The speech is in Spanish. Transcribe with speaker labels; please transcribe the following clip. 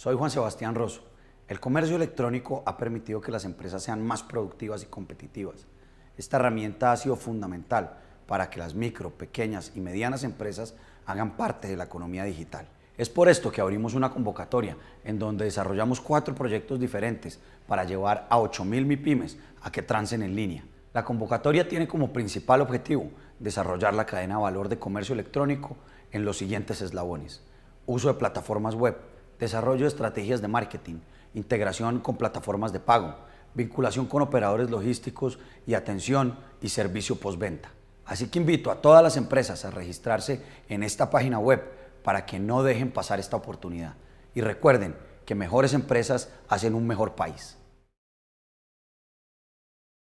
Speaker 1: Soy Juan Sebastián Rosso. El comercio electrónico ha permitido que las empresas sean más productivas y competitivas. Esta herramienta ha sido fundamental para que las micro, pequeñas y medianas empresas hagan parte de la economía digital. Es por esto que abrimos una convocatoria en donde desarrollamos cuatro proyectos diferentes para llevar a 8.000 MIPIMES a que trancen en línea. La convocatoria tiene como principal objetivo desarrollar la cadena de valor de comercio electrónico en los siguientes eslabones. Uso de plataformas web, desarrollo de estrategias de marketing, integración con plataformas de pago, vinculación con operadores logísticos y atención y servicio postventa. Así que invito a todas las empresas a registrarse en esta página web para que no dejen pasar esta oportunidad. Y recuerden que mejores empresas hacen un mejor país.